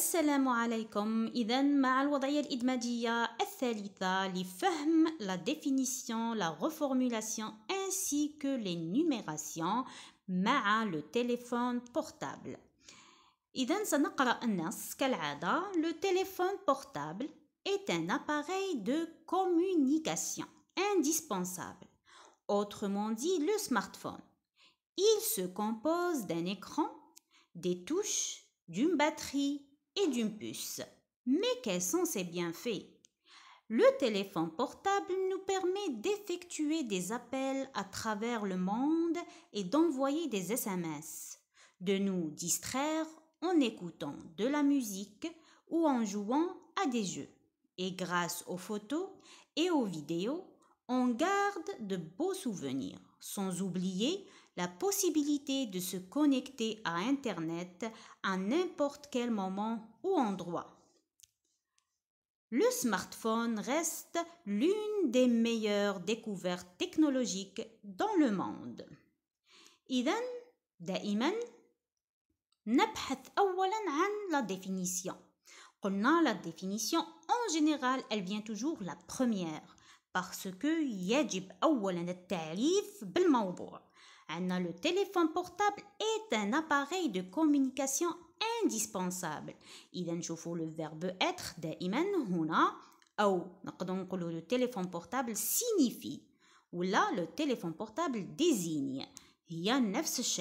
السلام عليكم إذا مع الوضعية الإدماجية li لفهم la définition, la reformulation ainsi que les numérations مع le téléphone portable Iden سنقرأ النص d'habitude. le téléphone portable est un appareil de communication indispensable autrement dit le smartphone il se compose d'un écran des touches d'une batterie et d'une puce. Mais quels sont ses bienfaits Le téléphone portable nous permet d'effectuer des appels à travers le monde et d'envoyer des SMS, de nous distraire en écoutant de la musique ou en jouant à des jeux. Et grâce aux photos et aux vidéos, on garde de beaux souvenirs, sans oublier la possibilité de se connecter à Internet à n'importe quel moment ou endroit. Le smartphone reste l'une des meilleures découvertes technologiques dans le monde. إذا دائما نبحث أولا عن la définition. قلنا la définition en général elle vient toujours la première parce que يجب أولا التعريف بالموضوع le téléphone portable est un appareil de communication indispensable. Iden نشوفوا le verbe être imen imen أو ou le téléphone portable signifie Ou là, le téléphone portable désigne Iden نفس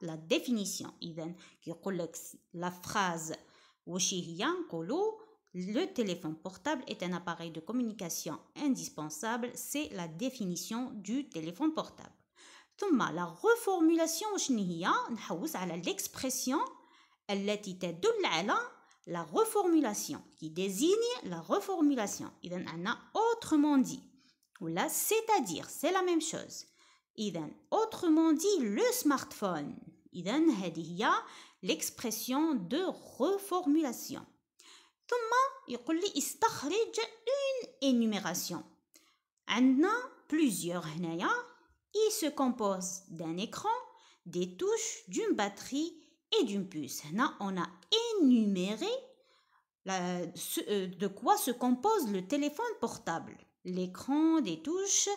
la définition Iden qui la phrase le téléphone portable est un appareil de communication indispensable, c'est la définition du téléphone portable. la reformulation شنو l'expression la reformulation qui désigne la reformulation autrement dit là c'est-à-dire c'est la même chose autrement dit le smartphone l'expression de reformulation ثم une énumération plusieurs il se compose d'un écran des touches d'une batterie et d'une puce on a énuméré euh, euh, de quoi se compose le téléphone portable l'écran des touches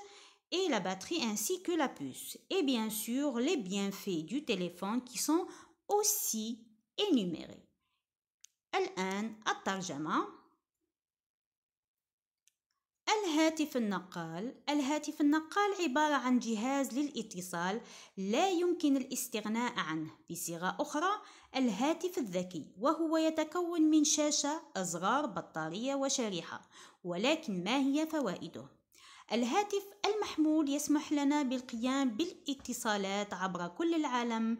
et la batterie ainsi que la puce et bien sûr les bienfaits du téléphone qui sont aussi énumérés الآن الترجمة الهاتف النقال الهاتف النقال عبارة عن جهاز للاتصال لا يمكن الاستغناء عنه بصيغة أخرى الهاتف الذكي وهو يتكون من شاشة أزرار بطارية وشريحة ولكن ما هي فوائده؟ الهاتف المحمول يسمح لنا بالقيام بالاتصالات عبر كل العالم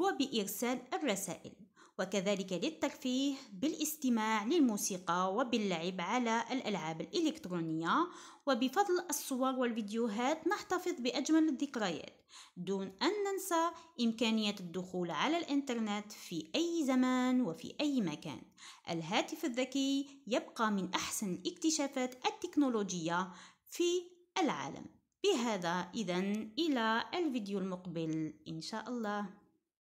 وبإرسال الرسائل وكذلك للترفيه بالاستماع للموسيقى وباللعب على الألعاب الإلكترونية وبفضل الصور والفيديوهات نحتفظ بأجمل الذكريات دون أن ننسى إمكانية الدخول على الإنترنت في أي زمان وفي أي مكان الهاتف الذكي يبقى من أحسن الاكتشافات التكنولوجية في العالم بهذا إذا إلى الفيديو المقبل إن شاء الله